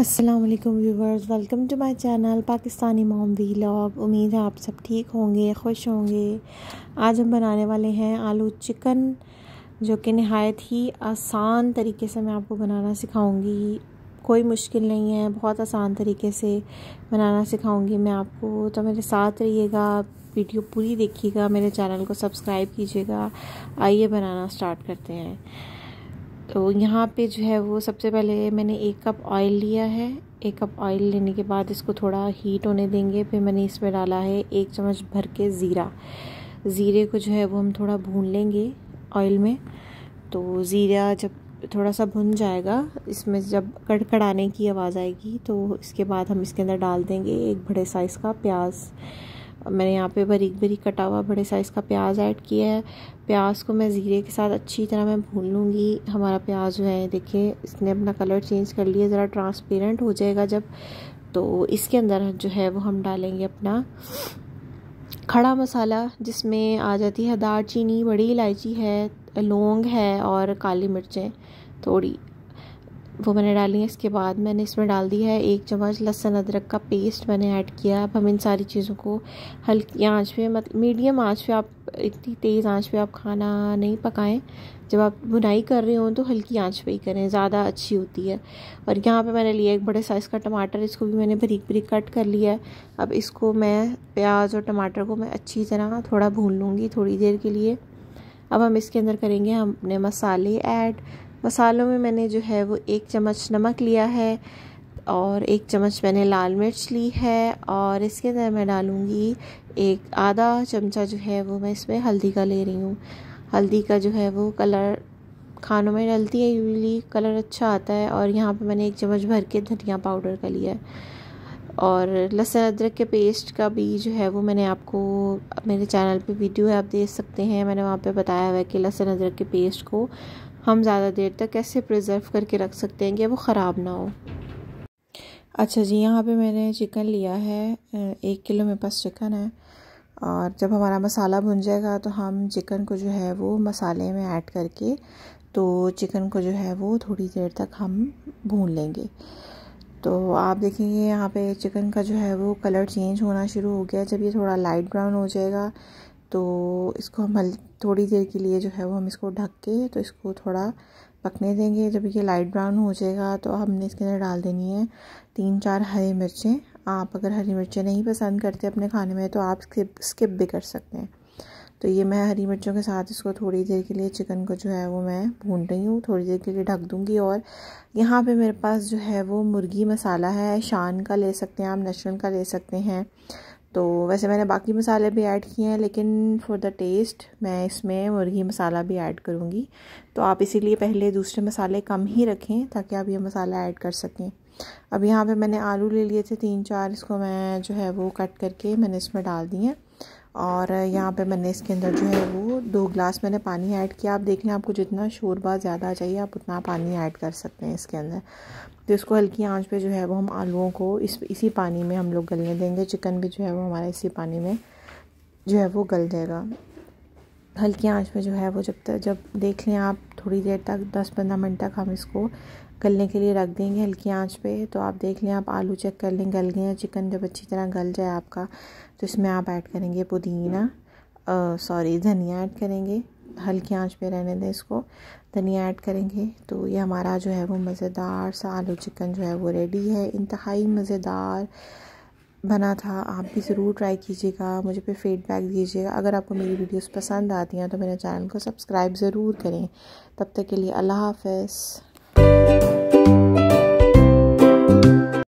अस्सलाम वालेकुम viewers welcome to my channel Pakistani mom vlog उम्मीद है आप सब ठीक होंगे खुश होंगे आज हम बनाने वाले हैं आलू चिकन जो कि नहायत ही आसान तरीके से मैं आपको बनाना सिखाऊंगी कोई मुश्किल नहीं है बहुत आसान तरीके से बनाना सिखाऊंगी मैं आपको तो मेरे साथ रहिएगा वीडियो पूरी देखिएगा मेरे चैनल को सब्सक्राइब कीजिएगा आइए बनाना स्टार्ट करते हैं तो यहाँ पे जो है वो सबसे पहले मैंने एक कप ऑयल लिया है एक कप ऑयल लेने के बाद इसको थोड़ा हीट होने देंगे फिर मैंने इसमें डाला है एक चम्मच भर के ज़ीरा ज़ीरे को जो है वो हम थोड़ा भून लेंगे ऑयल में तो ज़ीरा जब थोड़ा सा भुन जाएगा इसमें जब कड़कड़ाने की आवाज़ आएगी तो इसके बाद हम इसके अंदर डाल देंगे एक बड़े साइज़ का प्याज मैंने यहाँ पे बरीक बरीक कटा हुआ बड़े साइज़ का प्याज ऐड किया है प्याज को मैं ज़ीरे के साथ अच्छी तरह मैं भून लूँगी हमारा प्याज जो है देखिए इसने अपना कलर चेंज कर लिया ज़रा ट्रांसपेरेंट हो जाएगा जब तो इसके अंदर जो है वो हम डालेंगे अपना खड़ा मसाला जिसमें आ जाती है दार चीनी बड़ी इलायची है लौंग है और काली मिर्चें थोड़ी वो मैंने डाली है इसके बाद मैंने इसमें डाल दी है एक चम्मच लहसुन अदरक का पेस्ट मैंने ऐड किया अब हम इन सारी चीज़ों को हल्की आंच पे मतलब मीडियम आंच पे आप इतनी तेज़ आंच पे आप खाना नहीं पकाएं जब आप बुनाई कर रहे हो तो हल्की आंच पे ही करें ज़्यादा अच्छी होती है और यहाँ पे मैंने लिया एक बड़े साइज़ का टमाटर इसको भी मैंने बरीक बरीक कट कर लिया है अब इसको मैं प्याज और टमाटर को मैं अच्छी तरह थोड़ा भून लूँगी थोड़ी देर के लिए अब हम इसके अंदर करेंगे हम अपने मसाले ऐड मसालों में मैंने जो है वो एक चम्मच नमक लिया है और एक चम्मच मैंने लाल मिर्च ली है और इसके अंदर मैं डालूँगी एक आधा चमचा जो है वो मैं इसमें हल्दी का ले रही हूँ हल्दी का जो है वो कलर खानों में डलती है यूजली कलर अच्छा आता है और यहाँ पे मैंने एक चम्मच भर के धनिया पाउडर का लिया है और लहसुन अदरक के पेस्ट का भी जो है वो मैंने आपको मेरे चैनल पे वीडियो है आप देख सकते हैं मैंने वहाँ पे बताया हुआ है कि लहसुन अदरक के पेस्ट को हम ज़्यादा देर तक कैसे प्रिजर्व करके रख सकते हैं कि वो ख़राब ना हो अच्छा जी यहाँ पे मैंने चिकन लिया है एक किलो मेरे पास चिकन है और जब हमारा मसाला भुन जाएगा तो हम चिकन को जो है वो मसाले में ऐड करके तो चिकन को जो है वो थोड़ी देर तक हम भून लेंगे तो आप देखेंगे यहाँ पे चिकन का जो है वो कलर चेंज होना शुरू हो गया जब ये थोड़ा लाइट ब्राउन हो जाएगा तो इसको हम हल थोड़ी देर के लिए जो है वो हम इसको ढक के तो इसको थोड़ा पकने देंगे जब ये लाइट ब्राउन हो जाएगा तो हमने इसके अंदर डाल देनी है तीन चार हरी मिर्चें आप अगर हरी मिर्चें नहीं पसंद करते अपने खाने में तो आप स्किप स्किप भी कर सकते हैं तो ये मैं हरी मिर्चों के साथ इसको थोड़ी देर के लिए चिकन को जो है वो मैं भून रही हूँ थोड़ी देर के लिए ढक दूँगी और यहाँ पर मेरे पास जो है वो मुर्गी मसाला है शान का ले सकते हैं आप नशरन का ले सकते हैं तो वैसे मैंने बाकी मसाले भी ऐड किए हैं लेकिन फॉर द टेस्ट मैं इसमें मुर्गी मसाला भी ऐड करूँगी तो आप इसीलिए पहले दूसरे मसाले कम ही रखें ताकि आप ये मसाला ऐड कर सकें अब यहाँ पे मैंने आलू ले लिए थे तीन चार इसको मैं जो है वो कट करके मैंने इसमें डाल दिए और यहाँ पे मैंने इसके अंदर जो है वो दो ग्लास मैंने पानी ऐड किया आप देख लें आपको जितना शोरबा ज़्यादा चाहिए आप उतना पानी ऐड कर सकते हैं इसके अंदर तो इसको हल्की आंच पे जो है वो हम आलूओं को इस इसी पानी में हम लोग गलने देंगे चिकन भी जो है वो हमारा इसी पानी में जो है वो गल जाएगा हल्की आंच में जो है वो जब तक जब देख लें आप थोड़ी देर तक दस पंद्रह मिनट तक हम इसको गलने के लिए रख देंगे हल्की आंच पे तो आप देख लें आप आलू चेक कर लें गल गए हैं चिकन जब अच्छी तरह गल जाए आपका तो इसमें आप ऐड करेंगे पुदीना सॉरी धनिया ऐड करेंगे हल्की आंच पे रहने दें इसको धनिया ऐड करेंगे तो ये हमारा जो है वो मज़ेदार सा आलू चिकन जो है वो रेडी है इंतहाई मज़ेदार बना था आप भी ज़रूर ट्राई कीजिएगा मुझे पे फीडबैक दीजिएगा अगर आपको मेरी वीडियोस पसंद आती हैं तो मेरे चैनल को सब्सक्राइब ज़रूर करें तब तक के लिए अल्लाह हाफ